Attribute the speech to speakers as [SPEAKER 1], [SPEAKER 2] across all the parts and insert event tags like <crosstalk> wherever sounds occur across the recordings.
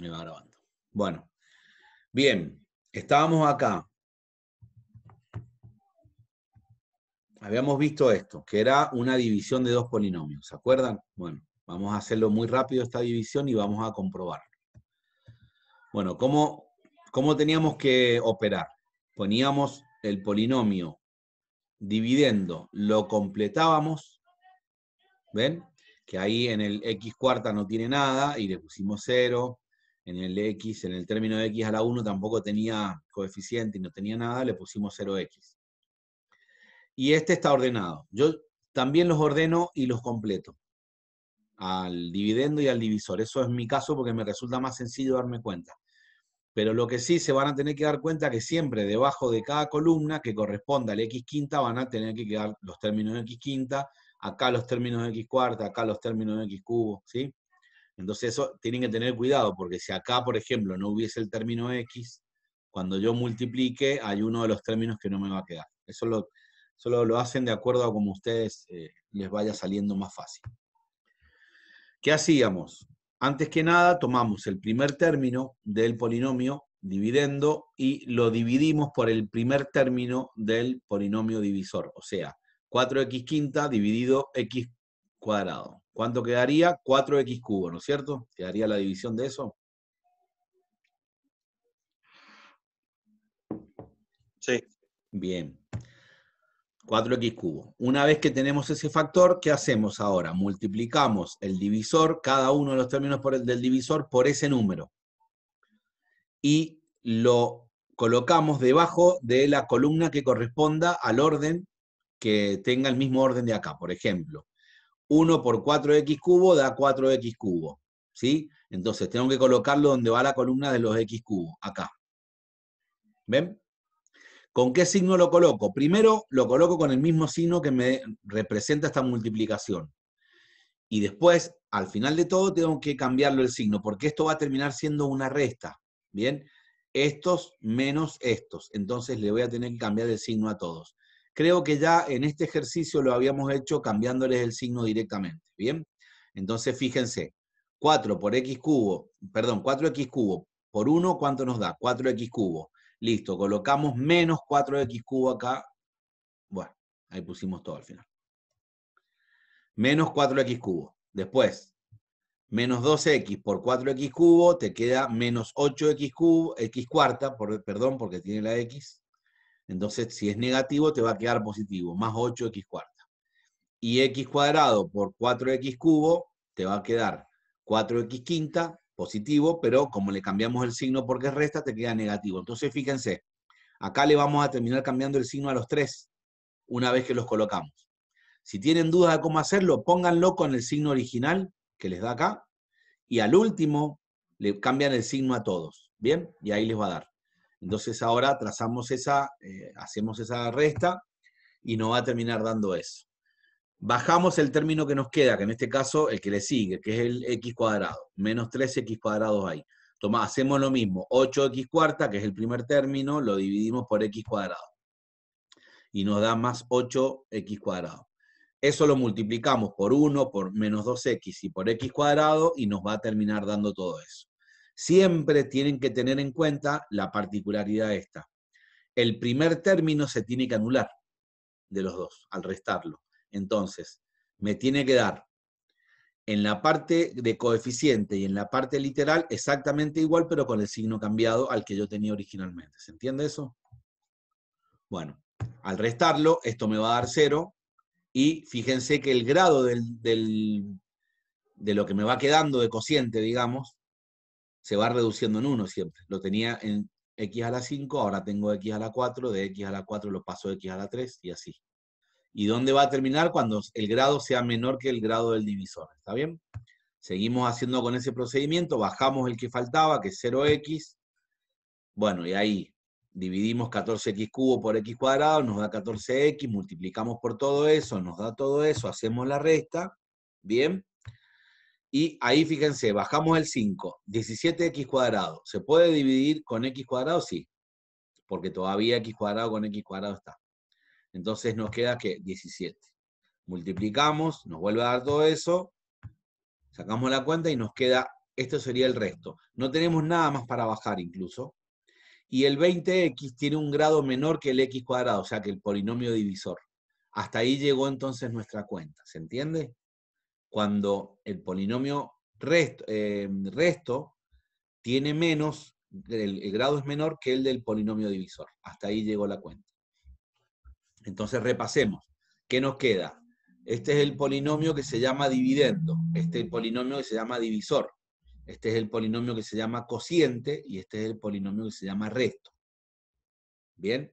[SPEAKER 1] Me Bueno, bien, estábamos acá. Habíamos visto esto, que era una división de dos polinomios, ¿se acuerdan? Bueno, vamos a hacerlo muy rápido esta división y vamos a comprobarlo. Bueno, ¿cómo, cómo teníamos que operar? Poníamos el polinomio dividiendo, lo completábamos, ¿ven? Que ahí en el x cuarta no tiene nada y le pusimos 0, en el x, en el término de x a la 1 tampoco tenía coeficiente y no tenía nada, le pusimos 0x. Y este está ordenado. Yo también los ordeno y los completo. Al dividendo y al divisor. Eso es mi caso porque me resulta más sencillo darme cuenta. Pero lo que sí se van a tener que dar cuenta que siempre debajo de cada columna que corresponda al x quinta van a tener que quedar los términos de x quinta, acá los términos de x cuarta, acá los términos de x cubo, ¿sí? Entonces eso tienen que tener cuidado, porque si acá, por ejemplo, no hubiese el término X, cuando yo multiplique hay uno de los términos que no me va a quedar. Eso lo, lo hacen de acuerdo a como ustedes eh, les vaya saliendo más fácil. ¿Qué hacíamos? Antes que nada, tomamos el primer término del polinomio dividendo y lo dividimos por el primer término del polinomio divisor, o sea, 4x quinta dividido x cuadrado. ¿Cuánto quedaría? 4x cubo, ¿no es cierto? ¿Quedaría la división de eso? Sí. Bien. 4x cubo. Una vez que tenemos ese factor, ¿qué hacemos ahora? Multiplicamos el divisor, cada uno de los términos por el del divisor, por ese número. Y lo colocamos debajo de la columna que corresponda al orden que tenga el mismo orden de acá. Por ejemplo, 1 por 4x cubo da 4x cubo, ¿sí? Entonces tengo que colocarlo donde va la columna de los x cubos, acá. ¿Ven? ¿Con qué signo lo coloco? Primero lo coloco con el mismo signo que me representa esta multiplicación. Y después, al final de todo, tengo que cambiarlo el signo, porque esto va a terminar siendo una resta. ¿Bien? Estos menos estos. Entonces le voy a tener que cambiar el signo a todos. Creo que ya en este ejercicio lo habíamos hecho cambiándoles el signo directamente, ¿bien? Entonces, fíjense, 4 por x cubo, perdón, 4x cubo por 1, ¿cuánto nos da? 4x cubo. Listo, colocamos menos 4x cubo acá. Bueno, ahí pusimos todo al final. Menos 4x cubo. Después, menos 2x por 4x cubo, te queda menos 8x cubo, x cuarta, por, perdón, porque tiene la x. Entonces, si es negativo, te va a quedar positivo, más 8x cuarta. Y x cuadrado por 4x cubo, te va a quedar 4x quinta, positivo, pero como le cambiamos el signo porque es resta, te queda negativo. Entonces, fíjense, acá le vamos a terminar cambiando el signo a los tres, una vez que los colocamos. Si tienen dudas de cómo hacerlo, pónganlo con el signo original que les da acá, y al último le cambian el signo a todos, ¿bien? Y ahí les va a dar. Entonces ahora trazamos esa, eh, hacemos esa resta y nos va a terminar dando eso. Bajamos el término que nos queda, que en este caso el que le sigue, que es el x cuadrado, menos 3x cuadrados ahí. hacemos lo mismo, 8x cuarta, que es el primer término, lo dividimos por x cuadrado. Y nos da más 8x cuadrado. Eso lo multiplicamos por 1, por menos 2x y por x cuadrado, y nos va a terminar dando todo eso siempre tienen que tener en cuenta la particularidad esta. El primer término se tiene que anular de los dos al restarlo. Entonces, me tiene que dar en la parte de coeficiente y en la parte literal exactamente igual, pero con el signo cambiado al que yo tenía originalmente. ¿Se entiende eso? Bueno, al restarlo, esto me va a dar cero, y fíjense que el grado del, de lo que me va quedando de cociente, digamos, se va reduciendo en 1 siempre. Lo tenía en x a la 5, ahora tengo x a la 4, de x a la 4 lo paso de x a la 3 y así. ¿Y dónde va a terminar? Cuando el grado sea menor que el grado del divisor, ¿está bien? Seguimos haciendo con ese procedimiento, bajamos el que faltaba, que es 0x, bueno, y ahí dividimos 14x cubo por x cuadrado, nos da 14x, multiplicamos por todo eso, nos da todo eso, hacemos la resta, ¿bien? Y ahí fíjense, bajamos el 5, 17x cuadrado. ¿Se puede dividir con x cuadrado? Sí, porque todavía x cuadrado con x cuadrado está. Entonces nos queda que 17. Multiplicamos, nos vuelve a dar todo eso, sacamos la cuenta y nos queda, esto sería el resto. No tenemos nada más para bajar incluso. Y el 20x tiene un grado menor que el x cuadrado, o sea que el polinomio divisor. Hasta ahí llegó entonces nuestra cuenta, ¿se entiende? cuando el polinomio eh, resto, tiene menos, el, el, grado es menor que el del polinomio divisor. Hasta ahí llegó la cuenta. Entonces repasemos. ¿Qué nos queda? Este es el polinomio que se llama dividendo, este es el polinomio que se llama divisor, este es el polinomio que se llama cociente y este es el polinomio que se llama resto. ¿Bien?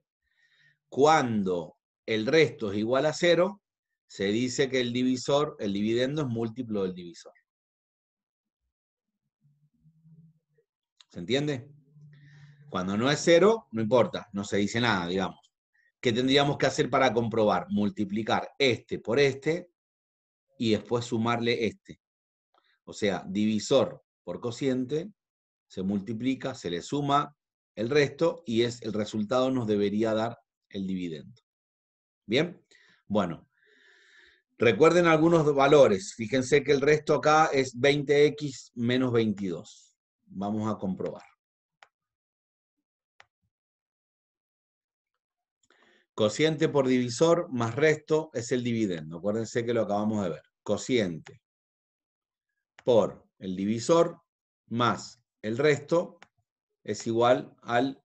[SPEAKER 1] Cuando el resto es igual a cero, se dice que el divisor, el dividendo es múltiplo del divisor. ¿Se entiende? Cuando no es cero, no importa, no se dice nada, digamos. ¿Qué tendríamos que hacer para comprobar? Multiplicar este por este y después sumarle este. O sea, divisor por cociente, se multiplica, se le suma el resto y es el resultado nos debería dar el dividendo. ¿Bien? Bueno, Recuerden algunos valores. Fíjense que el resto acá es 20x menos 22. Vamos a comprobar. Cociente por divisor más resto es el dividendo. Acuérdense que lo acabamos de ver. Cociente por el divisor más el resto es igual al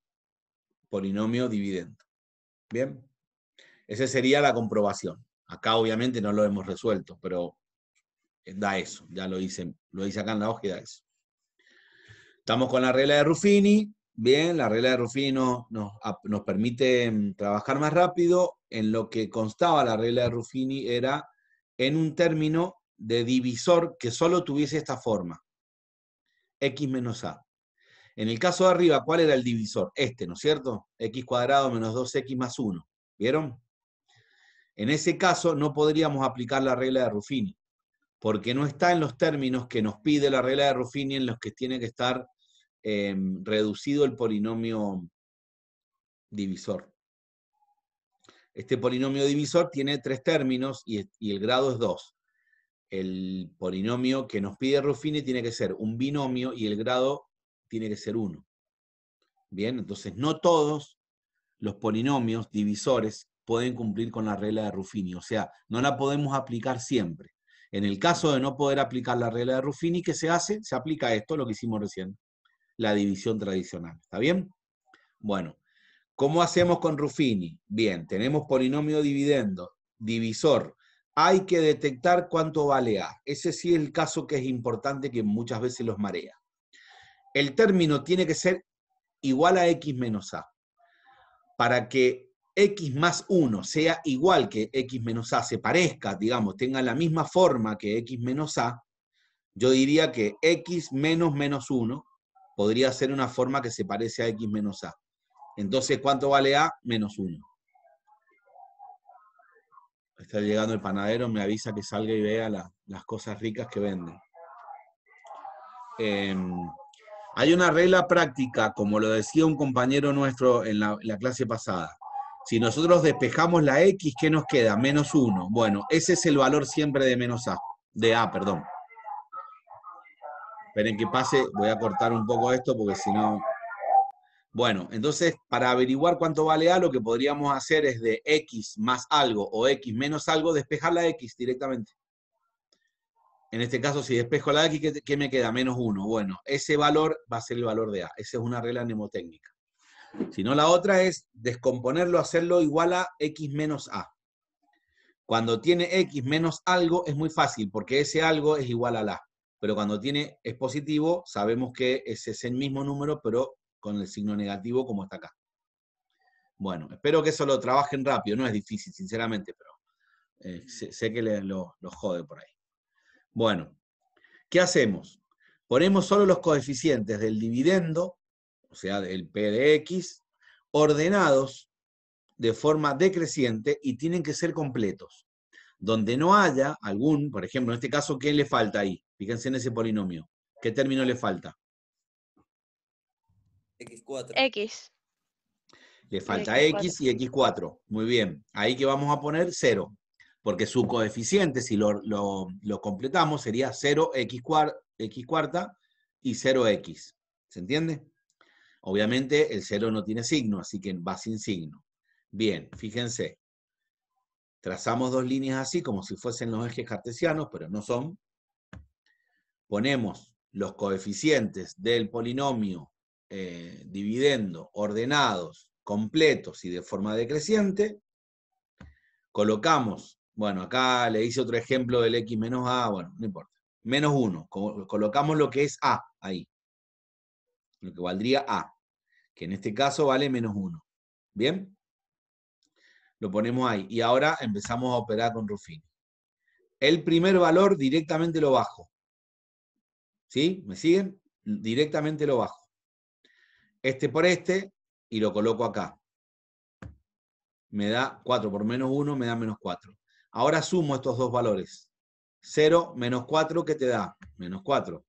[SPEAKER 1] polinomio dividendo. ¿Bien? Esa sería la comprobación. Acá obviamente no lo hemos resuelto, pero da eso, ya lo hice, lo dice acá en la hoja y da eso. Estamos con la regla de Ruffini, bien, la regla de Ruffini nos, permite mm, trabajar más rápido. En lo que constaba la regla de Ruffini era en un término de divisor que solo tuviese esta forma, x menos a. En el caso de arriba, ¿cuál era el divisor? Este, ¿no es cierto? x cuadrado menos 2x más 1. ¿Vieron? En ese caso, no podríamos aplicar la regla de Ruffini, porque no está en los términos que nos pide la regla de Ruffini en los que tiene que estar em, reducido el polinomio divisor. Este polinomio divisor tiene tres términos y, el grado es 2. El polinomio que nos pide Ruffini tiene que ser un binomio y el grado tiene que ser 1. Bien, entonces no todos los polinomios divisores pueden cumplir con la regla de Ruffini. O sea, no la podemos aplicar siempre. En el caso de no poder aplicar la regla de Ruffini, ¿qué se hace? Se aplica esto, lo que hicimos recién, la división tradicional. ¿Está bien? Bueno, ¿cómo hacemos con Ruffini? Bien, tenemos polinomio dividendo, divisor. Hay que detectar cuánto vale A. Ese sí es el caso que es importante que muchas veces los marea. El término tiene que ser igual a X menos A. Para que x más 1 sea igual que x menos a, se parezca, digamos, tenga la misma forma que x menos a, yo diría que x menos menos 1 podría ser una forma que se parece a x menos a. Entonces, ¿cuánto vale a? Menos 1. Está llegando el panadero, me avisa que salga y vea las cosas ricas que venden. Em, hay una regla práctica, como lo decía un compañero nuestro en la clase pasada. Si nosotros despejamos la X, ¿qué nos queda? Menos 1. Bueno, ese es el valor siempre de menos A, de A, perdón. Esperen que pase, voy a cortar un poco esto porque si no... Bueno, entonces para averiguar cuánto vale A, lo que podríamos hacer es de X más algo o X menos algo, despejar la X directamente. En este caso, si despejo la X, ¿qué, me queda? Menos 1. Bueno, ese valor va a ser el valor de A. Esa es una regla mnemotécnica sino la otra es descomponerlo, hacerlo igual a x menos a. Cuando tiene x menos algo es muy fácil porque ese algo es igual a la. Pero cuando tiene es positivo, sabemos que ese es el mismo número, pero con el signo negativo como está acá. Bueno, espero que eso lo trabajen rápido, no es difícil, sinceramente, pero eh, sé, que le, lo, jode por ahí. Bueno, ¿qué hacemos? Ponemos solo los coeficientes del dividendo o sea, el P de X, ordenados de forma decreciente y tienen que ser completos. Donde no haya algún, por ejemplo, en este caso, ¿qué le falta ahí? Fíjense en ese polinomio. ¿Qué término le falta? X4. X. Le falta X, y X4. Muy bien. Ahí que vamos a poner 0. Porque su coeficiente, si lo, lo completamos, sería 0X cuarta y 0X. ¿Se entiende? Obviamente el 0 no tiene signo, así que va sin signo. Bien, fíjense. Trazamos dos líneas así, como si fuesen los ejes cartesianos, pero no son. Ponemos los coeficientes del polinomio eh, dividendo ordenados, completos y de forma decreciente. Colocamos, bueno, acá le hice otro ejemplo del x menos a, bueno, no importa, menos 1. Colocamos lo que es a ahí lo que valdría A, que en este caso vale menos 1. ¿Bien? Lo ponemos ahí. Y ahora empezamos a operar con Ruffini. El primer valor directamente lo bajo. ¿Sí? ¿Me siguen? Directamente lo bajo. Este por este y lo coloco acá. Me da 4 por menos 1, me da menos 4. Ahora sumo estos dos valores. 0 menos 4, ¿qué te da? Menos 4.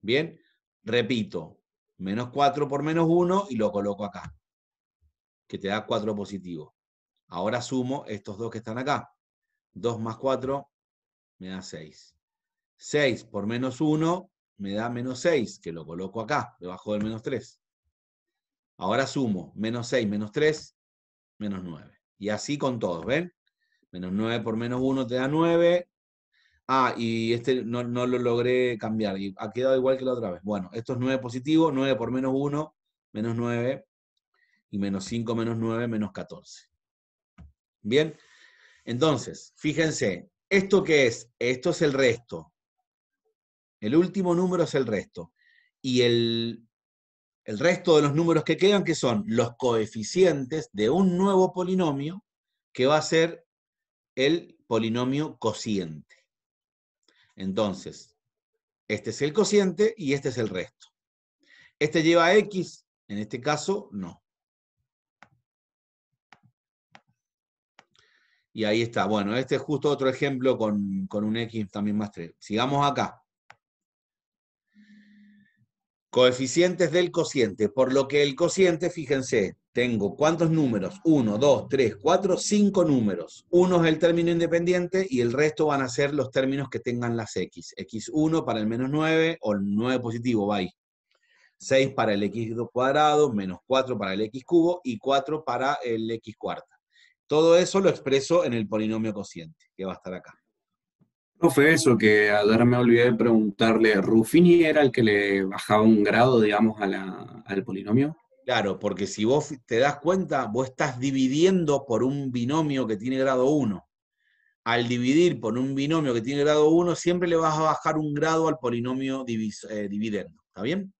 [SPEAKER 1] Bien, repito, menos 4 por menos 1 y lo coloco acá, que te da 4 positivo. Ahora sumo estos dos que están acá. 2 más 4 me da 6. 6 por menos 1 me da menos 6, que lo coloco acá, debajo del menos 3. Ahora sumo menos 6, menos 3, menos 9. Y así con todos, ¿ven? Menos 9 por menos 1 te da 9, ah, y este no, lo logré cambiar y ha quedado igual que la otra vez. Bueno, esto es 9 positivo, 9 por menos 1, menos 9, y menos 5 menos 9, menos 14. Bien, entonces, fíjense, ¿esto qué es? Esto es el resto. El último número es el resto. Y el, el resto de los números que quedan, que son los coeficientes de un nuevo polinomio, que va a ser el polinomio cociente. Entonces, este es el cociente y este es el resto. Este lleva X, en este caso no. Y ahí está. Bueno, este es justo otro ejemplo con, con un X también más 3. Sigamos acá. Coeficientes del cociente. Por lo que el cociente, fíjense, tengo cuántos números? 1, 2, 3, 4, 5 números. Uno es el término independiente y el resto van a ser los términos que tengan las x. x1 para el menos 9 o el 9 positivo, va 6 para el x cuadrado, menos 4 para el x cubo y 4 para el x cuarta. Todo eso lo expreso en el polinomio cociente, que va a estar acá. No fue eso, que ahora me olvidé de preguntarle, ¿Ruffini era el que le bajaba un grado, digamos, al polinomio? Claro, porque si vos te das cuenta, vos estás dividiendo por un binomio que tiene grado 1. Al dividir por un binomio que tiene grado 1, siempre le vas a bajar un grado al polinomio eh, dividendo. ¿Está bien?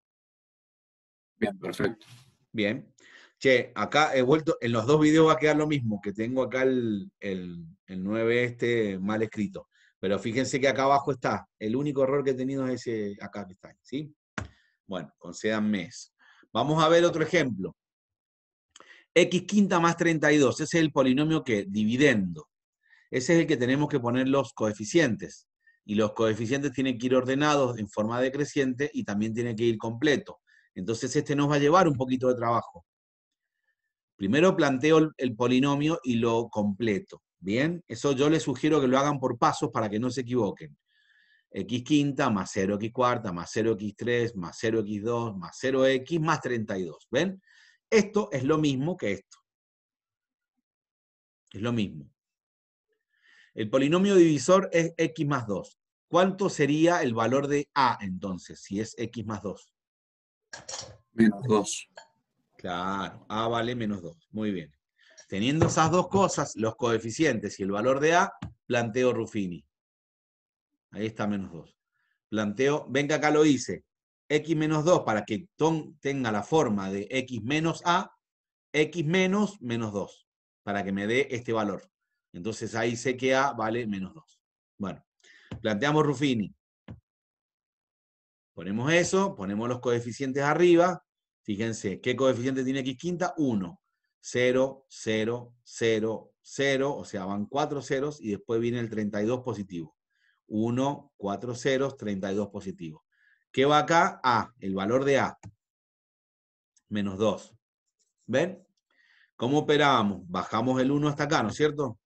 [SPEAKER 1] Bien, perfecto. Bien. Che, acá he vuelto, en los dos videos va a quedar lo mismo, que tengo acá el, 9 este mal escrito. Pero fíjense que acá abajo está. El único error que he tenido es ese acá que está. ¿sí? Bueno, concedanme eso. Vamos a ver otro ejemplo. X quinta más 32, ese es el polinomio que dividendo. Ese es el que tenemos que poner los coeficientes. Y los coeficientes tienen que ir ordenados en forma decreciente y también tienen que ir completo. Entonces este nos va a llevar un poquito de trabajo. Primero planteo el polinomio y lo completo. Bien, eso yo les sugiero que lo hagan por pasos para que no se equivoquen x quinta más 0x cuarta más 0x3 más 0x2 más 0x más 32. ¿Ven? Esto es lo mismo que esto. Es lo mismo. El polinomio divisor es x más 2. ¿Cuánto sería el valor de a entonces, si es x más 2? Menos 2. Claro, a vale menos 2. Muy bien. Teniendo esas dos cosas, los coeficientes y el valor de a, planteo Ruffini. Ahí está menos 2. Planteo, venga acá lo hice. X menos 2 para que tenga la forma de X menos A, X menos menos 2, para que me dé este valor. Entonces ahí sé que A vale menos 2. Bueno, planteamos Ruffini. Ponemos eso, ponemos los coeficientes arriba. Fíjense, ¿qué coeficiente tiene X quinta? 1. 0, 0, 0, 0, o sea, van 4 ceros y después viene el 32 positivo. 1, 4 ceros, 32 positivos. ¿Qué va acá? A, el valor de A. Menos 2. ¿Ven? ¿Cómo operábamos? Bajamos el 1 hasta acá, ¿no es cierto?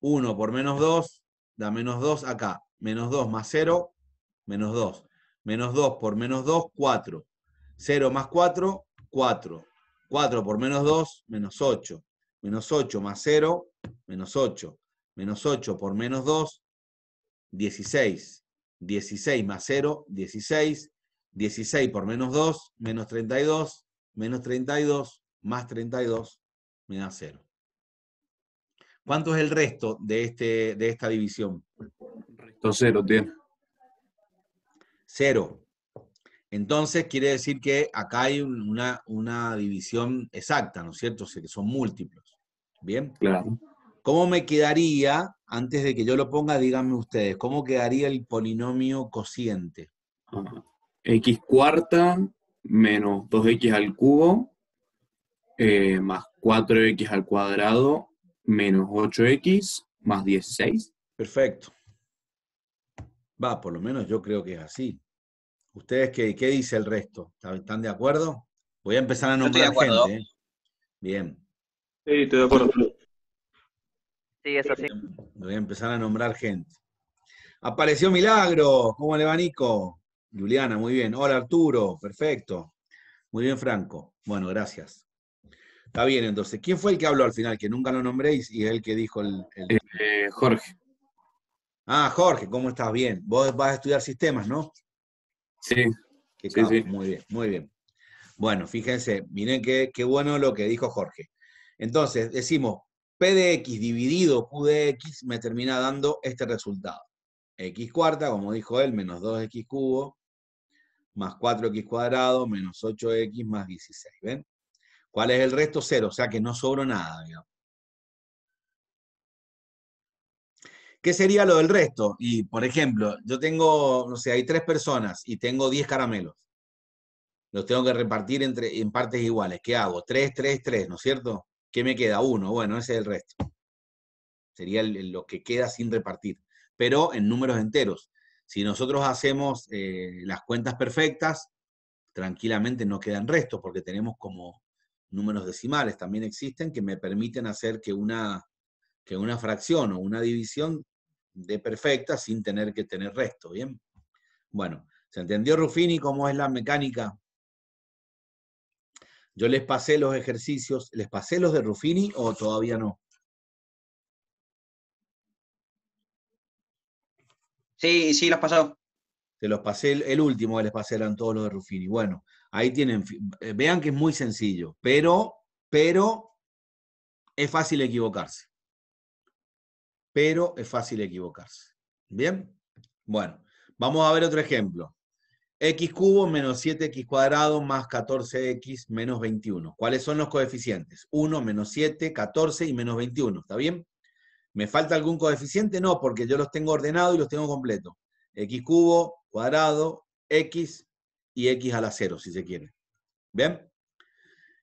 [SPEAKER 1] 1 por menos 2 da menos 2 acá. Menos 2 más 0, menos 2. Menos 2 por menos 2, 4. 0 más 4, 4. 4 por menos 2, menos 8. Menos 8 más 0, menos 8. Menos 8 por menos 2, 16. 16 más 0, 16. 16 por menos 2, menos 32. Menos 32 más 32 me da 0. ¿Cuánto es el resto de, este, de esta división? Resto 0 tiene. 0. Entonces quiere decir que acá hay una, una división exacta, ¿no es cierto? O sea, que son múltiplos. ¿Bien? Claro. ¿Cómo me quedaría antes de que yo lo ponga, díganme ustedes, ¿cómo quedaría el polinomio cociente? x cuarta menos 2x al cubo eh, más 4x al cuadrado menos 8x más 16. Perfecto. Va, por lo menos yo creo que es así. ¿Ustedes qué, qué dice el resto? ¿Están de acuerdo? Voy a empezar a nombrar gente. ¿eh? Bien. Sí, estoy de acuerdo. Sí, así. Voy a empezar a nombrar gente. Apareció Milagro, ¿cómo le va Juliana, muy bien. Hola Arturo, perfecto. Muy bien, Franco. Bueno, gracias. Está bien, entonces. ¿Quién fue el que habló al final? Que nunca lo nombréis y es el que dijo el. Eh, Jorge. Ah, Jorge, ¿cómo estás? Bien. Vos vas a estudiar sistemas, ¿no? Sí. sí. Muy bien, muy bien. Bueno, fíjense, miren qué, qué bueno lo que dijo Jorge. Entonces, decimos, P de X dividido Q de X me termina dando este resultado. X cuarta, como dijo él, menos 2X cubo, más 4X cuadrado, menos 8X, más 16. ¿Ven? ¿Cuál es el resto? Cero, o sea que no sobro nada. ¿Qué sería lo del resto? Y, por ejemplo, yo tengo, no sé, hay tres personas y tengo 10 caramelos. Los tengo que repartir entre, en partes iguales. ¿Qué hago? 3, 3, 3, ¿no es cierto? ¿Qué me queda? Uno, bueno, ese es el resto. Sería lo que queda sin repartir, pero en números enteros. Si nosotros hacemos eh, las cuentas perfectas, tranquilamente no quedan restos, porque tenemos como números decimales, también existen, que me permiten hacer que una, que una fracción o una división de perfecta sin tener que tener resto, ¿bien? Bueno, ¿se entendió Rufini cómo es la mecánica yo les pasé los ejercicios, ¿les pasé los de Ruffini o todavía no? Sí, sí, los pasó. Se los pasé, el último que les pasé eran todos los de Ruffini. Bueno, ahí tienen, eh, vean que es muy sencillo, pero, pero es fácil equivocarse. Pero es fácil equivocarse. ¿Bien? Bueno, vamos a ver otro ejemplo x cubo menos 7x cuadrado más 14x menos 21. ¿Cuáles son los coeficientes? 1, menos 7, 14 y menos 21. ¿Está bien? ¿Me falta algún coeficiente? No, porque yo los tengo ordenados y los tengo completos. x cubo, cuadrado, x y x a la 0, si se quiere. ¿Bien?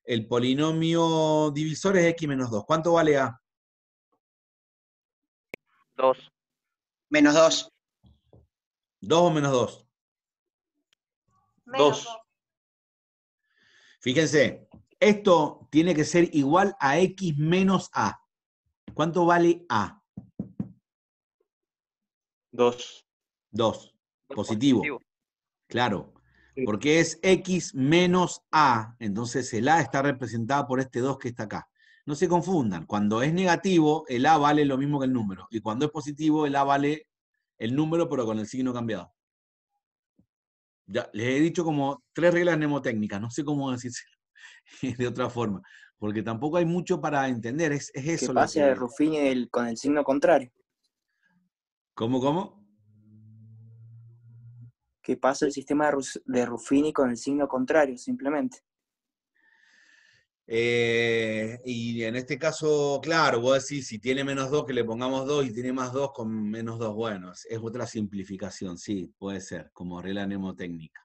[SPEAKER 1] El polinomio divisor es x menos 2. ¿Cuánto vale a? 2. Menos 2. ¿2 o menos 2? 2. Fíjense, esto tiene que ser igual a X menos A. ¿Cuánto vale A? 2. 2. Positivo. Claro. Porque es X menos A. Entonces el A está representado por este 2 que está acá. No se confundan. Cuando es negativo, el A vale lo mismo que el número. Y cuando es positivo, el A vale el número, pero con el signo cambiado. Ya, les he dicho como tres reglas mnemotécnicas, no sé cómo decírselo <laughs> de otra forma, porque tampoco hay mucho para entender, es, eso. Que pasa lo Ruffini el, con el signo contrario. ¿Cómo, cómo? qué pasa el sistema de Ruffini con el signo contrario, simplemente. Eh, y en este caso, claro, vos decís, si tiene menos 2, que le pongamos 2 y tiene más 2 con menos 2. Bueno, es otra simplificación, sí, puede ser, como regla mnemotécnica.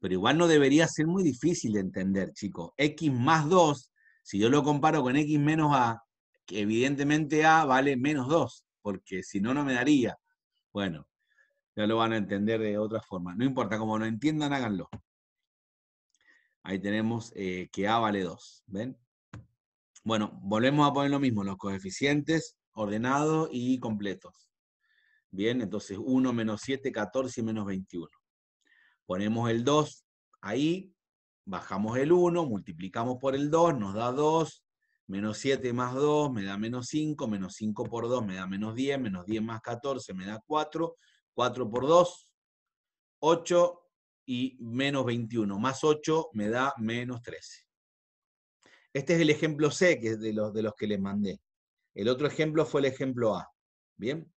[SPEAKER 1] Pero igual no debería ser muy difícil de entender, chicos. X más 2, si yo lo comparo con X menos A, que evidentemente A vale menos 2, porque si no, no me daría. Bueno, ya lo van a entender de otra forma. No importa, como no entiendan, háganlo. Ahí tenemos eh, que A vale 2, ¿ven? Bueno, volvemos a poner lo mismo, los coeficientes ordenados y completos. Bien, entonces 1 menos 7, 14 y menos 21. Ponemos el 2 ahí, bajamos el 1, multiplicamos por el 2, nos da 2, menos 7 más 2 me da menos 5, menos 5 por 2 me da menos 10, menos 10 más 14 me da 4, 4 por 2, 8, y menos 21, más 8 me da menos 13. Este es el ejemplo C, que es de los, de los que les mandé. El otro ejemplo fue el ejemplo A. Bien,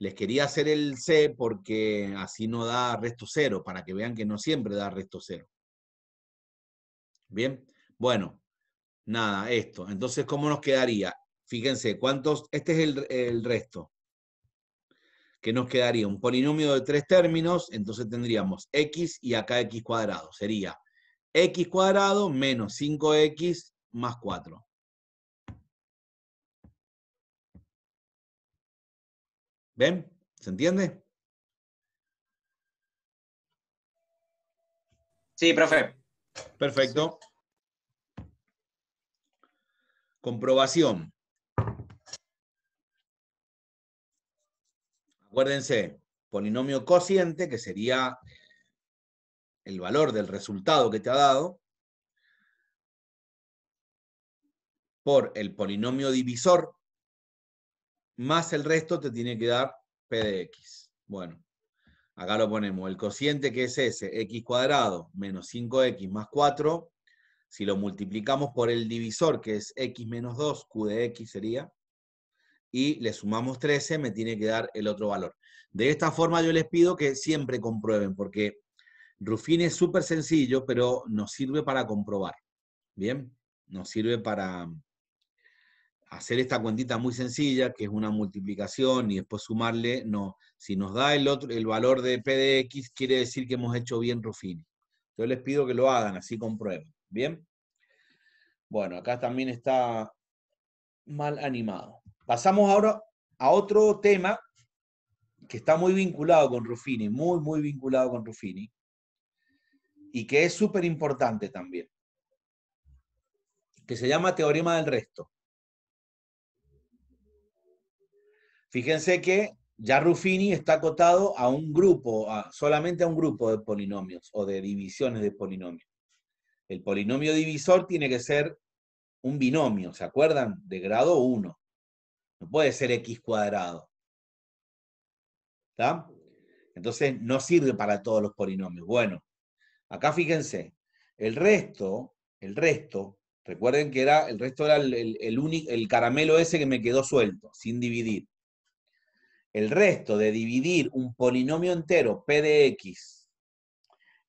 [SPEAKER 1] les quería hacer el C porque así no da resto cero, para que vean que no siempre da resto cero. Bien, bueno, nada, esto. Entonces, ¿cómo nos quedaría? Fíjense, ¿cuántos? Este es el resto que nos quedaría un polinomio de tres términos, entonces tendríamos x y acá x cuadrado. Sería x cuadrado menos 5x más 4. ¿Ven? ¿Se entiende? Sí, profe. Perfecto. Comprobación. Acuérdense, polinomio cociente, que sería el valor del resultado que te ha dado, por el polinomio divisor, más el resto te tiene que dar p de x. Bueno, acá lo ponemos. El cociente que es ese, x cuadrado menos 5x más 4, si lo multiplicamos por el divisor, que es x menos 2, q de x sería, y le sumamos 13, me tiene que dar el otro valor. De esta forma yo les pido que siempre comprueben, porque Rufine es súper sencillo, pero nos sirve para comprobar. ¿Bien? Nos sirve para hacer esta cuentita muy sencilla, que es una multiplicación y después sumarle, no. Si nos da el, otro, el valor de PDX, quiere decir que hemos hecho bien Rufini. Yo les pido que lo hagan, así comprueben. ¿Bien? Bueno, acá también está mal animado. Pasamos ahora a otro tema que está muy vinculado con Ruffini, muy, muy vinculado con Ruffini, y que es súper importante también, que se llama teorema del resto. Fíjense que ya Ruffini está acotado a un grupo, solamente a un grupo de polinomios o de divisiones de polinomios. El polinomio divisor tiene que ser un binomio, ¿se acuerdan? De grado 1. No puede ser x cuadrado. ¿Está? Entonces no sirve para todos los polinomios. Bueno, acá fíjense, el resto, el resto, recuerden que era, el resto era el, el, el caramelo ese que me quedó suelto, sin dividir. El resto de dividir un polinomio entero p de x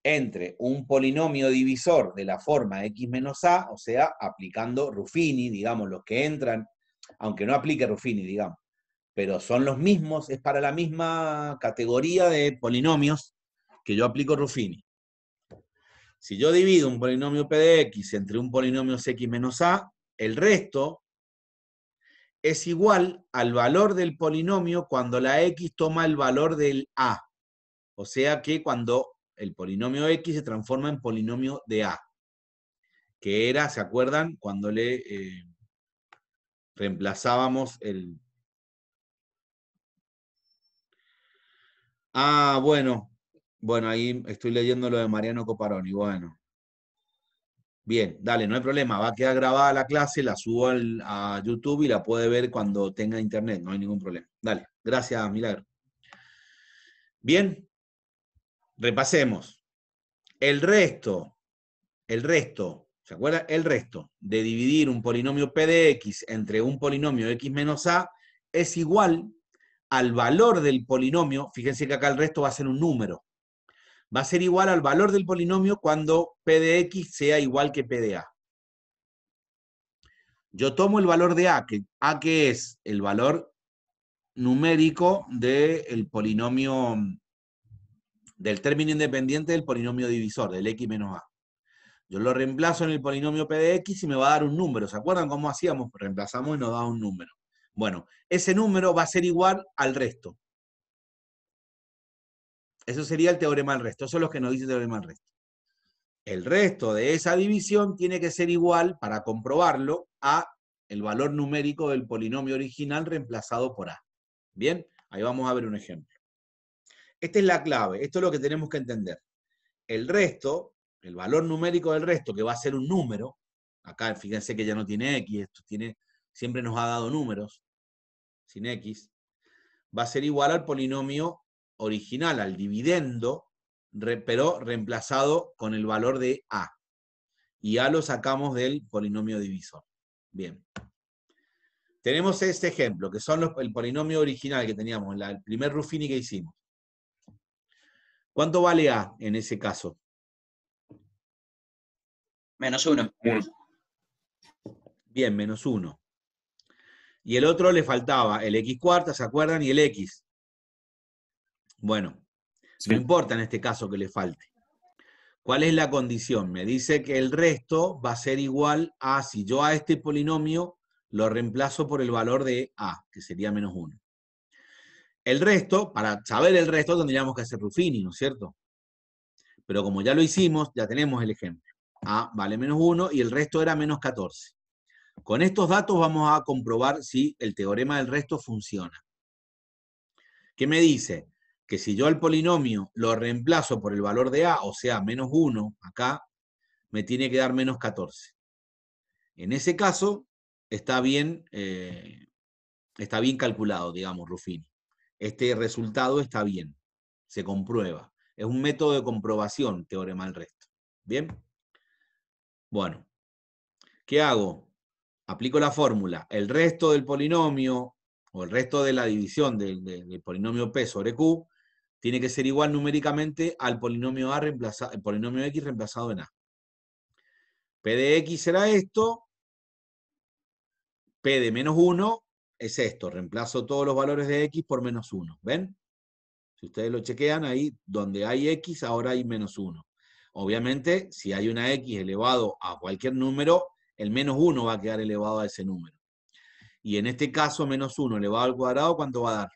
[SPEAKER 1] entre un polinomio divisor de la forma x menos a, o sea, aplicando Ruffini, digamos, los que entran aunque no aplique Ruffini, digamos, pero son los mismos, es para la misma categoría de polinomios que yo aplico Ruffini. Si yo divido un polinomio p de x entre un polinomio x menos a, el resto es igual al valor del polinomio cuando la x toma el valor del a. O sea que cuando el polinomio x se transforma en polinomio de a. Que era, ¿se acuerdan? Cuando le... Eh, reemplazábamos el... Ah, bueno, bueno, ahí estoy leyendo lo de Mariano Coparoni, bueno. Bien, dale, no hay problema, va a quedar grabada la clase, la subo a YouTube y la puede ver cuando tenga internet, no hay ningún problema. Dale, gracias, Milagro. Bien, repasemos. El resto, el resto ¿se acuerda? El resto de dividir un polinomio p de x entre un polinomio x menos a es igual al valor del polinomio, fíjense que acá el resto va a ser un número, va a ser igual al valor del polinomio cuando p de x sea igual que p de a. Yo tomo el valor de a, que a que es el valor numérico del polinomio, del término independiente del polinomio divisor, del x menos a. Yo lo reemplazo en el polinomio p de x y me va a dar un número. ¿Se acuerdan cómo hacíamos? Reemplazamos y nos da un número. Bueno, ese número va a ser igual al resto. Eso sería el teorema del resto. Eso es lo que nos dice el teorema del resto. El resto de esa división tiene que ser igual, para comprobarlo, a el valor numérico del polinomio original reemplazado por a. Bien, ahí vamos a ver un ejemplo. Esta es la clave, esto es lo que tenemos que entender. El resto el valor numérico del resto, que va a ser un número, acá fíjense que ya no tiene X, esto tiene, siempre nos ha dado números, sin X, va a ser igual al polinomio original, al dividendo, pero reemplazado con el valor de A. Y A lo sacamos del polinomio divisor. Bien. Tenemos este ejemplo, que son el polinomio original que teníamos, el primer Ruffini que hicimos. ¿Cuánto vale A en ese caso? Menos uno. Bien, menos uno. Y el otro le faltaba el x cuarta, ¿se acuerdan? Y el x. Bueno, no importa en este caso que le falte. ¿Cuál es la condición? Me dice que el resto va a ser igual a, si yo a este polinomio lo reemplazo por el valor de a, que sería menos 1. El resto, para saber el resto, tendríamos que hacer Ruffini, ¿no es cierto? Pero como ya lo hicimos, ya tenemos el ejemplo. A ¿ah? vale menos 1 y el resto era menos 14. Con estos datos vamos a comprobar si el teorema del resto funciona. ¿Qué me dice? Que si yo al polinomio lo reemplazo por el valor de A, o sea, menos 1, acá, me tiene que dar menos 14. En ese caso, está bien, eh, está bien calculado, digamos, Rufini. Este resultado está bien, se comprueba. Es un método de comprobación, teorema del resto. ¿Bien? Bueno, ¿qué hago? Aplico la fórmula. El resto del polinomio o el resto de la división del, polinomio P sobre Q tiene que ser igual numéricamente al polinomio, A el polinomio X reemplazado en A. P de X será esto, P de menos 1 es esto, reemplazo todos los valores de X por menos 1, ¿ven? Si ustedes lo chequean, ahí donde hay X, ahora hay menos 1. Obviamente, si hay una x elevado a cualquier número, el menos 1 va a quedar elevado a ese número. Y en este caso, menos 1 elevado al cuadrado, ¿cuánto va a dar?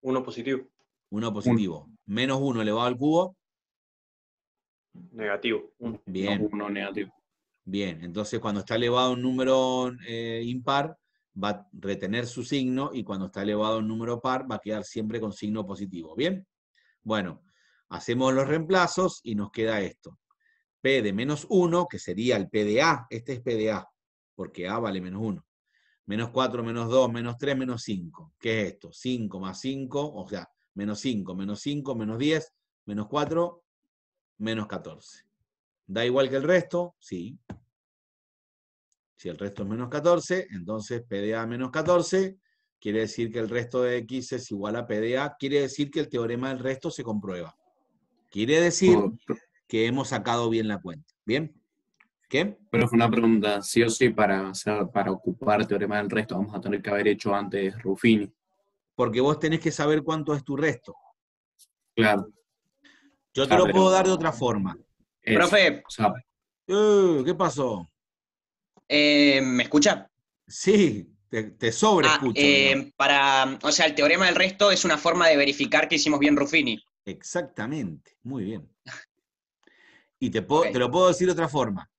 [SPEAKER 1] 1 positivo. 1 positivo. Menos 1 elevado al cubo. Negativo. Bien. 1 negativo. Bien, entonces cuando está elevado a un número eh, impar, va a retener su signo y cuando está elevado en número par va a quedar siempre con signo positivo. ¿Bien? Bueno, hacemos los reemplazos y nos queda esto. P de menos 1, que sería el P de A. Este es P de A, porque A vale menos 1. Menos 4, menos 2, menos 3, menos 5. ¿Qué es esto? 5 más 5, o sea, menos 5, menos 5, menos 10, menos 4, menos 14. ¿Da igual que el resto? Sí, si el resto es menos 14, entonces PDA menos 14 quiere decir que el resto de X es igual a PDA, quiere decir que el teorema del resto se comprueba. Quiere decir que hemos sacado bien la cuenta. ¿Bien? ¿Qué? Pero fue una pregunta, sí o sí, para, para ocupar el teorema del resto vamos a tener que haber hecho antes Ruffini. Porque vos tenés que saber cuánto es tu resto. Claro. Yo te lo puedo dar de otra forma. Profe. Eh, ¿Qué pasó? Eh, ¿Me escucha? Sí, te, te sobre ah, eh, para, o sea, el teorema del resto es una forma de verificar que hicimos bien Ruffini. Exactamente, muy bien. <laughs> Y te, lo puedo decir de otra forma.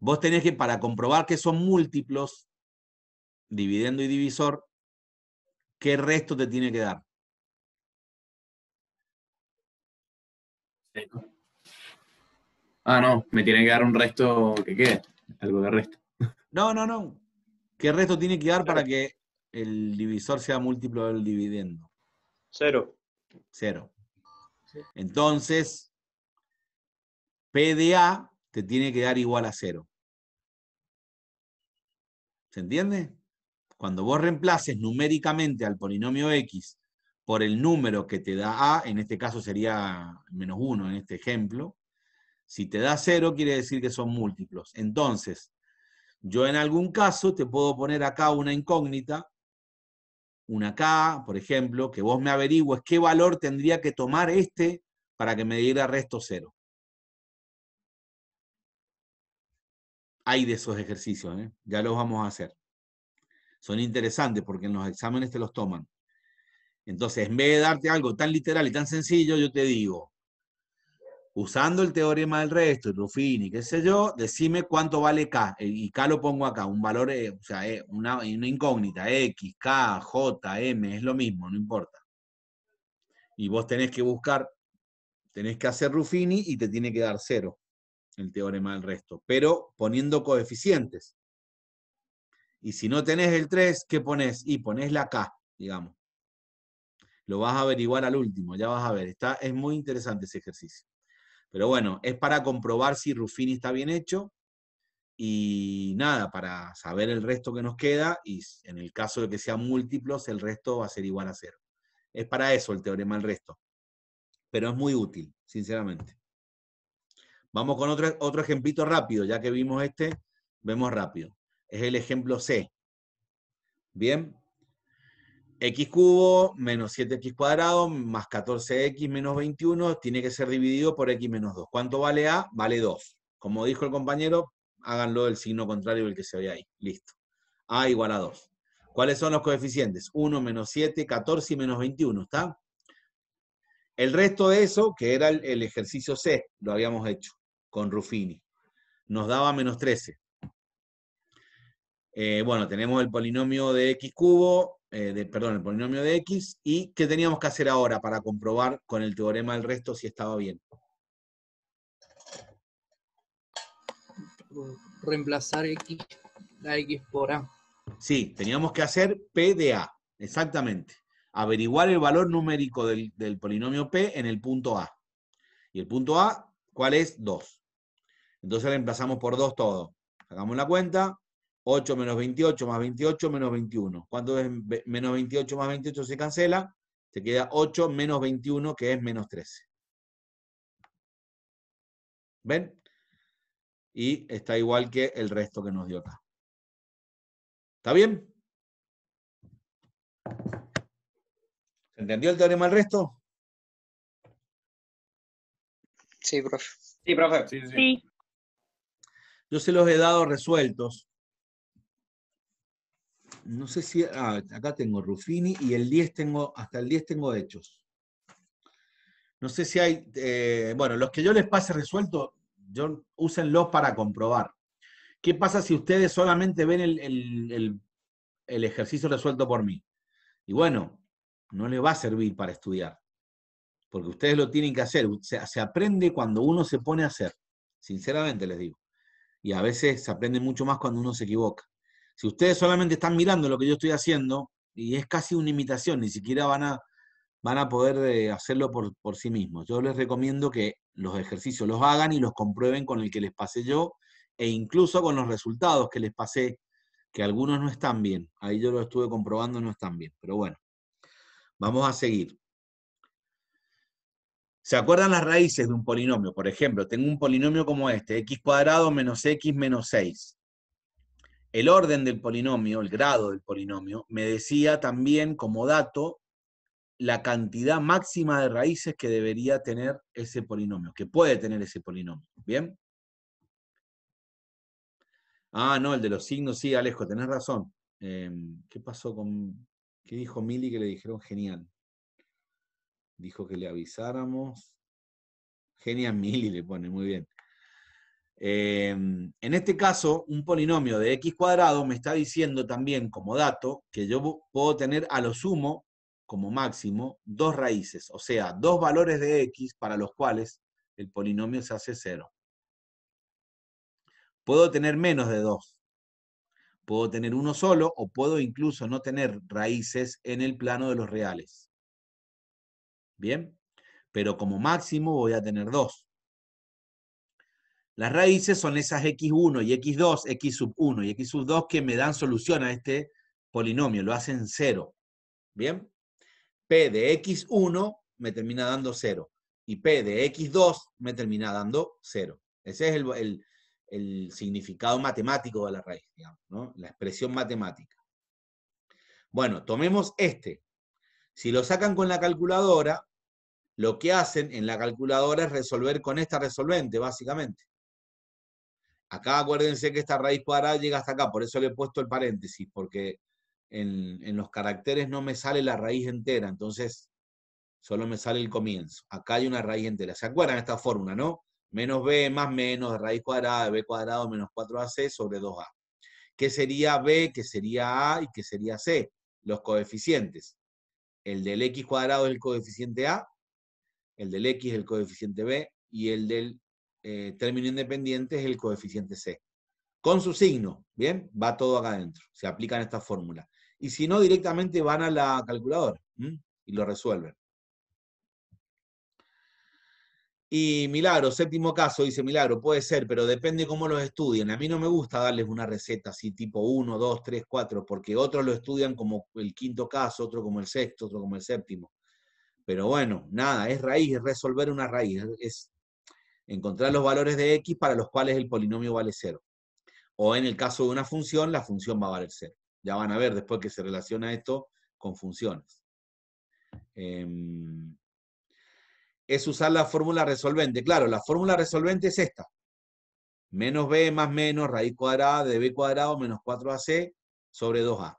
[SPEAKER 1] Vos tenés que, para comprobar que son múltiplos, dividendo y divisor, ¿qué resto te tiene que dar? Ah, no, me tiene que dar un resto que quede, algo de resto. No, no, no. ¿Qué resto tiene que dar para que el divisor sea múltiplo del dividendo? Cero. Cero. Entonces, PDA te tiene que dar igual a cero. ¿Se entiende? Cuando vos reemplaces numéricamente al polinomio x por el número que te da a, en este caso sería menos 1 en este ejemplo, si te da cero, quiere decir que son múltiplos. Entonces, yo en algún caso te puedo poner acá una incógnita, una K, por ejemplo, que vos me averigües qué valor tendría que tomar este para que me diera resto cero. Hay de esos ejercicios, ¿eh? ya los vamos a hacer. Son interesantes porque en los exámenes te los toman. Entonces, en vez de darte algo tan literal y tan sencillo, yo te digo, usando el teorema del resto, Ruffini, qué sé yo, decime cuánto vale K. Eh, y K lo pongo acá, un valor, eh, o sea, eh, una, una incógnita, X, K, J, M, es lo mismo, no importa. Y vos tenés que buscar, tenés que hacer Ruffini y te tiene que dar cero el teorema del resto, pero poniendo coeficientes. Y si no tenés el 3, ¿qué ponés? Y ponés la K, digamos. Lo vas a averiguar al último, ya vas a ver. Está, es muy interesante ese ejercicio. Pero bueno, es para comprobar si Ruffini está bien hecho y nada, para saber el resto que nos queda y en el caso de que sean múltiplos, el resto va a ser igual a cero. Es para eso el teorema del resto. Pero es muy útil, sinceramente. Vamos con otro, otro ejemplito rápido, ya que vimos este, vemos rápido. Es el ejemplo C. Bien, x cubo menos 7x cuadrado más 14x menos 21 tiene que ser dividido por x menos 2. ¿Cuánto vale A? Vale 2. Como dijo el compañero, háganlo del signo contrario del que se ve ahí. Listo. A igual a 2. ¿Cuáles son los coeficientes? 1 menos 7, 14 y menos 21, ¿está? El resto de eso, que era el, ejercicio C, lo habíamos hecho con Ruffini, nos daba menos 13. Eh, bueno, tenemos el polinomio de x cubo eh, perdón, el polinomio de x, y qué teníamos que hacer ahora para comprobar con el teorema del resto si estaba bien. Reemplazar x, la x por a. Sí, teníamos que hacer p de a, exactamente. Averiguar el valor numérico del, del polinomio p en el punto a. Y el punto a, ¿cuál es? 2. Entonces reemplazamos por 2 todo. Hagamos la cuenta, 8 menos 28 más 28 menos 21. Cuando es menos 28 más 28 se cancela, te queda 8 menos 21 que es menos 13. ¿Ven? Y está igual que el resto que nos dio acá. ¿Está bien? ¿Se entendió el teorema del resto? Sí, profe. Sí, profe. Sí. Yo se los he dado resueltos no sé si, ah, acá tengo Ruffini y el 10 tengo, hasta el 10 tengo hechos. No sé si hay, eh, bueno, los que yo les pase resuelto, yo, úsenlos para comprobar. ¿Qué pasa si ustedes solamente ven el, ejercicio resuelto por mí? Y bueno, no le va a servir para estudiar, porque ustedes lo tienen que hacer. se, aprende cuando uno se pone a hacer, sinceramente les digo. Y a veces se aprende mucho más cuando uno se equivoca. Si ustedes solamente están mirando lo que yo estoy haciendo, y es casi una imitación, ni siquiera van a, van a poder eh, hacerlo por, por sí mismos. Yo les recomiendo que los ejercicios los hagan y los comprueben con el que les pasé yo, e incluso con los resultados que les pasé, que algunos no están bien. Ahí yo lo estuve comprobando, no están bien. Pero bueno, vamos a seguir. ¿Se acuerdan las raíces de un polinomio? Por ejemplo, tengo un polinomio como este, x cuadrado menos x menos 6 el orden del polinomio, el grado del polinomio, me decía también como dato la cantidad máxima de raíces que debería tener ese polinomio, que puede tener ese polinomio. ¿Bien? Ah, no, el de los signos, sí, Alejo, tenés razón. Em, ¿Qué pasó con... ¿Qué dijo Mili que le dijeron genial? Dijo que le avisáramos. Genial Mili le pone, muy bien. Em, en este caso, un polinomio de x cuadrado me está diciendo también como dato que yo puedo tener a lo sumo, como máximo, dos raíces, o sea, dos valores de x para los cuales el polinomio se hace cero. Puedo tener menos de dos. Puedo tener uno solo o puedo incluso no tener raíces en el plano de los reales. ¿Bien? Pero como máximo voy a tener dos. Las raíces son esas x1 y x2, x sub 1 y x sub 2 que me dan solución a este polinomio, lo hacen cero. ¿Bien? P de x1 me termina dando 0 y P de x2 me termina dando 0. Ese es el, significado matemático de la raíz, la expresión matemática. Bueno, tomemos este. Si lo sacan con la calculadora, lo que hacen en la calculadora es resolver con esta resolvente, básicamente. Acá acuérdense que esta raíz cuadrada llega hasta acá, por eso le he puesto el paréntesis, porque en, los caracteres no me sale la raíz entera, entonces solo me sale el comienzo. Acá hay una raíz entera. ¿Se acuerdan de esta fórmula, no? Menos b más menos raíz cuadrada de b cuadrado menos 4ac sobre 2a. ¿Qué sería b? ¿Qué sería a? ¿Y qué sería c? Los coeficientes. El del x cuadrado es el coeficiente a, el del x es el coeficiente b y el del eh, término independiente es el coeficiente C. Con su signo, ¿bien? Va todo acá adentro, se aplican estas fórmulas. Y si no, directamente van a la calculadora y lo resuelven. Y Milagro, séptimo caso, dice Milagro, puede ser, pero depende cómo los estudien. A mí no me gusta darles una receta así tipo 1, 2, 3, 4, porque otros lo estudian como el quinto caso, otro como el sexto, otro como el séptimo. Pero bueno, nada, es raíz, es resolver una raíz, es encontrar los valores de x para los cuales el polinomio vale cero. O en el caso de una función, la función va a valer 0. Ya van a ver después que se relaciona esto con funciones. Em, es usar la fórmula resolvente. Claro, la fórmula resolvente es esta. Menos b más menos raíz cuadrada de b cuadrado menos 4ac sobre 2a.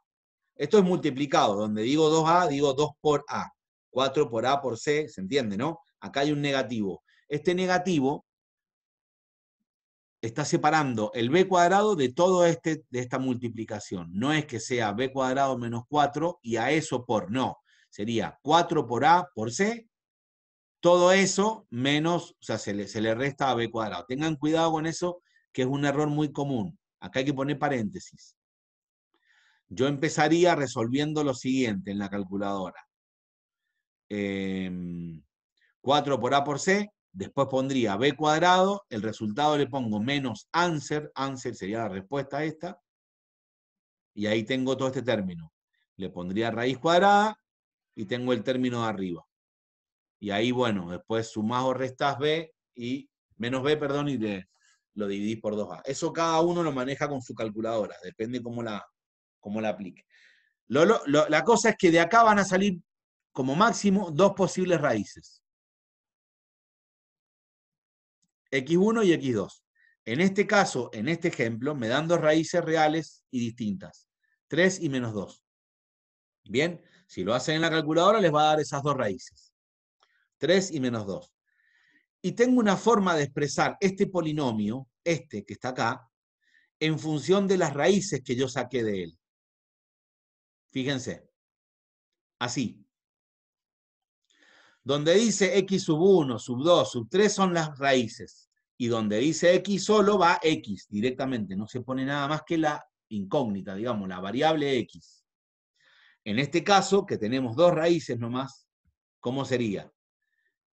[SPEAKER 1] Esto es multiplicado. Donde digo 2a, digo 2 por a. 4 por a por c, ¿se entiende, no? Acá hay un negativo. Este negativo está separando el b cuadrado de todo este, de esta multiplicación. No es que sea b cuadrado menos 4 y a eso por, no. Sería 4 por a por c, todo eso menos, o sea, se le, se le resta a b cuadrado. Tengan cuidado con eso, que es un error muy común. Acá hay que poner paréntesis. Yo empezaría resolviendo lo siguiente en la calculadora. 4 em, por a por c Después pondría b cuadrado, el resultado le pongo menos answer, answer sería la respuesta a esta, y ahí tengo todo este término. Le pondría raíz cuadrada y tengo el término de arriba. Y ahí, bueno, después sumás o restás b y menos b, perdón, y de lo dividís por 2a. Eso cada uno lo maneja con su calculadora, depende cómo la, cómo la aplique. la cosa es que de acá van a salir como máximo dos posibles raíces. x1 y x2. En este caso, en este ejemplo, me dan dos raíces reales y distintas, 3 y menos 2. Bien, si lo hacen en la calculadora les va a dar esas dos raíces, 3 y menos 2. Y tengo una forma de expresar este polinomio, este que está acá, en función de las raíces que yo saqué de él. Fíjense, así. Donde dice x sub 1, sub 2, sub 3 son las raíces y donde dice X solo va X directamente, no se pone nada más que la incógnita, digamos, la variable X. En este caso, que tenemos dos raíces nomás, ¿cómo sería?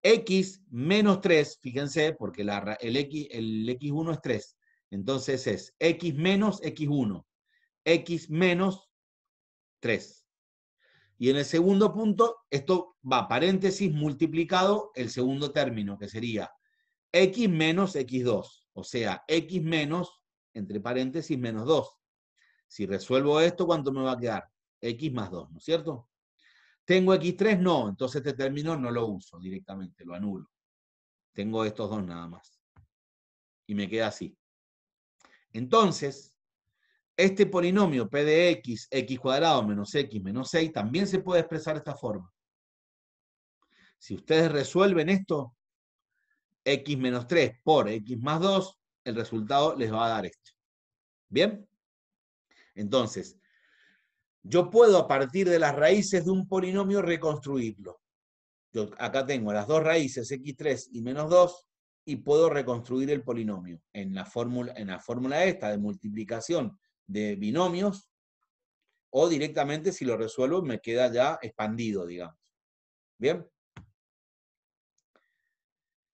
[SPEAKER 1] X menos 3, fíjense, porque la, el, X, el X1 es 3, entonces es X menos X1, X menos 3. Y en el segundo punto, esto va paréntesis multiplicado el segundo término, que sería x menos x2, o sea, x menos, entre paréntesis, menos 2. Si resuelvo esto, ¿cuánto me va a quedar? x más 2, ¿no es cierto? ¿Tengo x3? No, entonces este término no lo uso directamente, lo anulo. Tengo estos dos nada más. Y me queda así. Entonces, este polinomio p de x, x cuadrado menos x menos 6, también se puede expresar de esta forma. Si ustedes resuelven esto, x menos 3 por x más 2, el resultado les va a dar esto. ¿Bien? Entonces, yo puedo a partir de las raíces de un polinomio reconstruirlo. Yo acá tengo las dos raíces, x3 y menos 2, y puedo reconstruir el polinomio. En la fórmula, en la fórmula esta de multiplicación de binomios, o directamente si lo resuelvo me queda ya expandido, digamos. ¿Bien?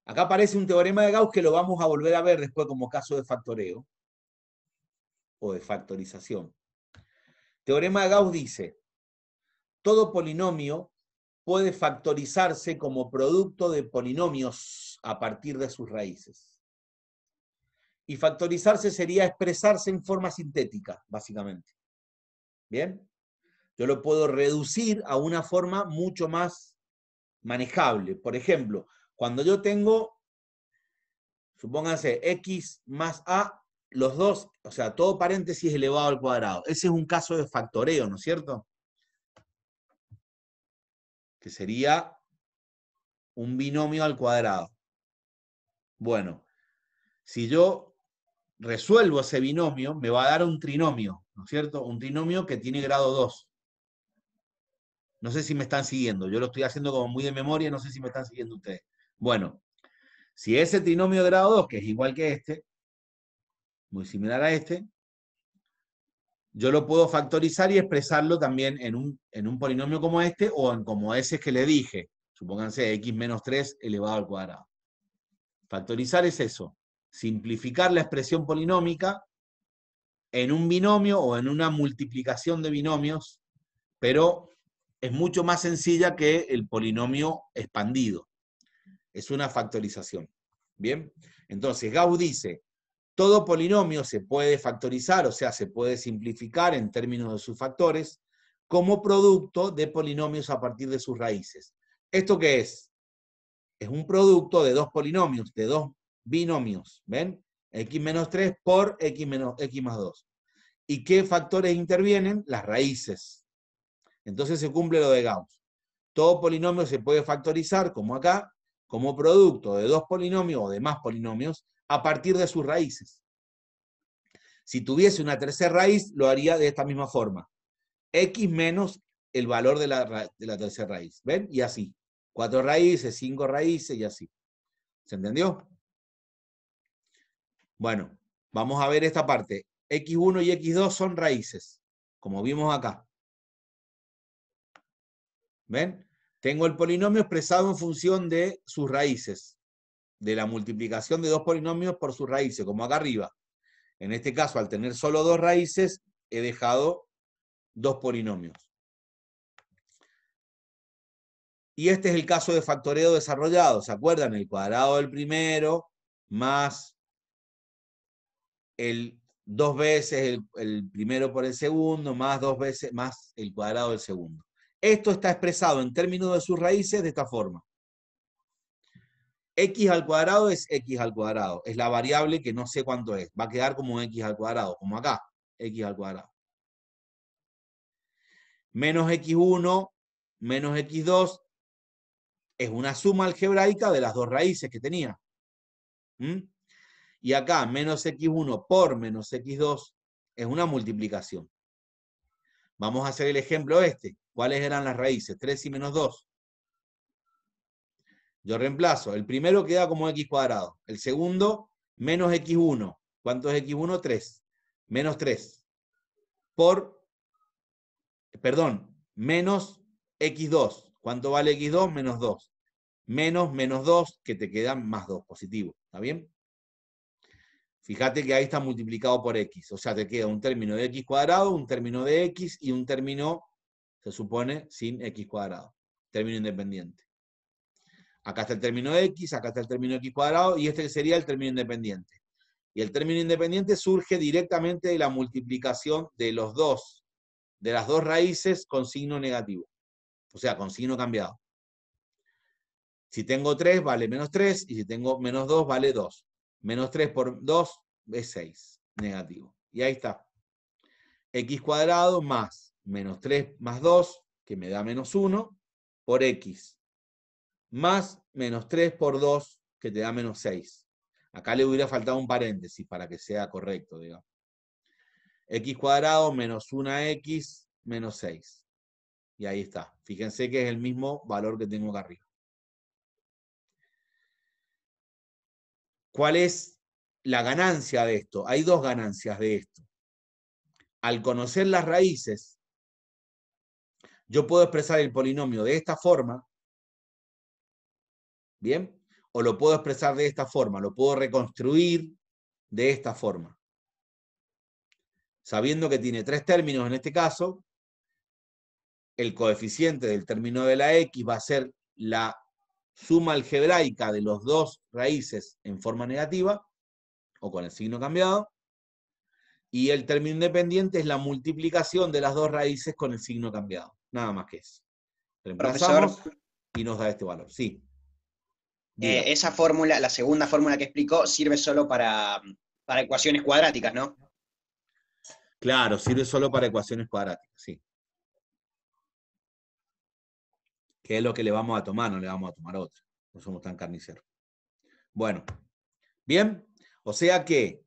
[SPEAKER 1] Acá aparece un teorema de Gauss que lo vamos a volver a ver después como caso de factoreo o de factorización. Teorema de Gauss dice, todo polinomio puede factorizarse como producto de polinomios a partir de sus raíces. Y factorizarse sería expresarse en forma sintética, básicamente. ¿Bien? Yo lo puedo reducir a una forma mucho más manejable. Por ejemplo, cuando yo tengo, supónganse, x más a, los dos, o sea, todo paréntesis elevado al cuadrado. Ese es un caso de factoreo, ¿no es cierto? Que sería un binomio al cuadrado. Bueno, si yo resuelvo ese binomio, me va a dar un trinomio, ¿no es cierto? Un trinomio que tiene grado 2. No sé si me están siguiendo, yo lo estoy haciendo como muy de memoria, no sé si me están siguiendo ustedes. Bueno, si ese trinomio de grado 2, que es igual que este, muy similar a este, yo lo puedo factorizar y expresarlo también en un, en un polinomio como este o en como ese que le dije. Supónganse x menos 3 elevado al cuadrado. Factorizar es eso, simplificar la expresión polinómica en un binomio o en una multiplicación de binomios, pero es mucho más sencilla que el polinomio expandido es una factorización. Bien, entonces Gauss dice, todo polinomio se puede factorizar, o sea, se puede simplificar en términos de sus factores, como producto de polinomios a partir de sus raíces. ¿Esto qué es? Es un producto de dos polinomios, de dos binomios, ¿ven? x menos 3 por x, menos, x más 2. ¿Y qué factores intervienen? Las raíces. Entonces se cumple lo de Gauss. Todo polinomio se puede factorizar, como acá, como producto de dos polinomios o de más polinomios a partir de sus raíces. Si tuviese una tercera raíz, lo haría de esta misma forma. X menos el valor de la, de la tercera raíz. ¿Ven? Y así. Cuatro raíces, cinco raíces y así. ¿Se entendió? Bueno, vamos a ver esta parte. X1 y X2 son raíces, como vimos acá. ¿Ven? Tengo el polinomio expresado en función de sus raíces, de la multiplicación de dos polinomios por sus raíces, como acá arriba. En este caso, al tener solo dos raíces, he dejado dos polinomios. Y este es el caso de factoreo desarrollado. ¿Se acuerdan? El cuadrado del primero más el dos veces el, el primero por el segundo, más dos veces, más el cuadrado del segundo. Esto está expresado en términos de sus raíces de esta forma. X al cuadrado es X al cuadrado. Es la variable que no sé cuánto es. Va a quedar como X al cuadrado, como acá. X al cuadrado. Menos X1 menos X2 es una suma algebraica de las dos raíces que tenía. ¿Mm? Y acá menos X1 por menos X2 es una multiplicación. Vamos a hacer el ejemplo este. ¿Cuáles eran las raíces? 3 y menos 2. Yo reemplazo. El primero queda como x cuadrado. El segundo, menos x1. ¿Cuánto es x1? 3. Menos 3. Por, perdón, menos x2. ¿Cuánto vale x2? Menos 2. Menos menos 2, que te quedan más 2, positivo. ¿Está bien? Fíjate que ahí está multiplicado por x. O sea, te queda un término de x cuadrado, un término de x y un término se supone, sin x cuadrado, término independiente. Acá está el término x, acá está el término x cuadrado, y este sería el término independiente. Y el término independiente surge directamente de la multiplicación de los dos, de las dos raíces con signo negativo, o sea, con signo cambiado. Si tengo 3, vale menos 3, y si tengo menos 2, vale 2. Menos 3 por 2 es 6, negativo. Y ahí está. x cuadrado más menos 3 más 2, que me da menos 1, por x, más menos 3 por 2, que te da menos 6. Acá le hubiera faltado un paréntesis para que sea correcto, digamos. x cuadrado menos 1x menos 6. Y ahí está. Fíjense que es el mismo valor que tengo acá arriba. ¿Cuál es la ganancia de esto? Hay dos ganancias de esto. Al conocer las raíces yo puedo expresar el polinomio de esta forma, ¿bien? O lo puedo expresar de esta forma, lo puedo reconstruir de esta forma. Sabiendo que tiene tres términos en este caso, el coeficiente del término de la x va a ser la suma algebraica de los dos raíces en forma negativa, o con el signo cambiado, y el término independiente es la multiplicación de las dos raíces con el signo cambiado nada más que eso. Profesor, y nos da este valor, sí. Eh, esa fórmula, la segunda fórmula que explicó, sirve solo para, para ecuaciones cuadráticas, ¿no? Claro, sirve solo para ecuaciones cuadráticas, sí. qué es lo que le vamos a tomar, no le vamos a tomar otra. No somos tan carniceros. Bueno, bien, o sea que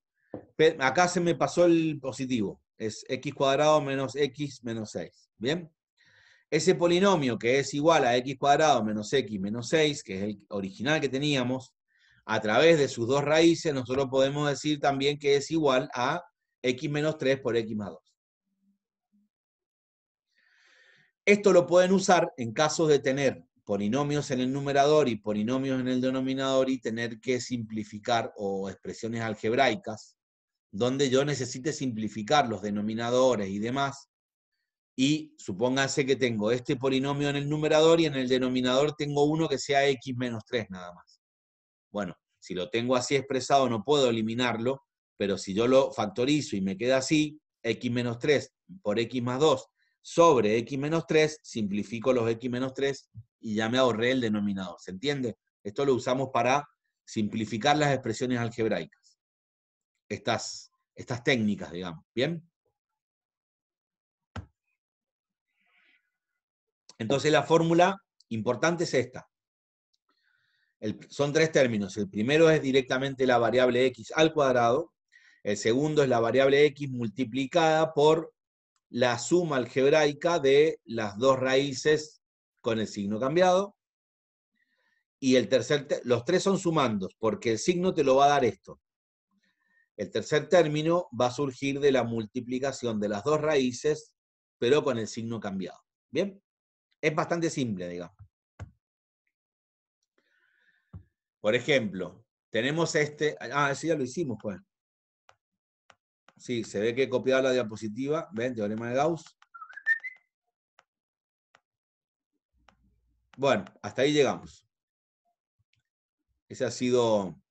[SPEAKER 1] acá se me pasó el positivo. Es x cuadrado menos x menos 6. ¿Bien? Ese polinomio que es igual a x cuadrado menos x menos 6, que es el original que teníamos, a través de sus dos raíces, nosotros podemos decir también que es igual a x menos 3 por x más 2. Esto lo pueden usar en casos de tener polinomios en el numerador y polinomios en el denominador y tener que simplificar o expresiones algebraicas, donde yo necesite simplificar los denominadores y demás y supóngase que tengo este polinomio en el numerador y en el denominador tengo uno que sea x menos 3 nada más. Bueno, si lo tengo así expresado no puedo eliminarlo, pero si yo lo factorizo y me queda así, x menos 3 por x más 2 sobre x menos 3, simplifico los x menos 3 y ya me ahorré el denominador. ¿Se entiende? Esto lo usamos para simplificar las expresiones algebraicas. Estas, estas técnicas, digamos. ¿Bien? Entonces la fórmula importante es esta. son tres términos. El primero es directamente la variable x al cuadrado. El segundo es la variable x multiplicada por la suma algebraica de las dos raíces con el signo cambiado. Y el tercer, los tres son sumandos, porque el signo te lo va a dar esto. El tercer término va a surgir de la multiplicación de las dos raíces, pero con el signo cambiado. ¿Bien? es bastante simple, digamos. Por ejemplo, tenemos este, ah, sí, ya lo hicimos, pues. Sí, se ve que he copiado la diapositiva, ven, teorema de Gauss. Bueno, hasta ahí llegamos. Ese ha sido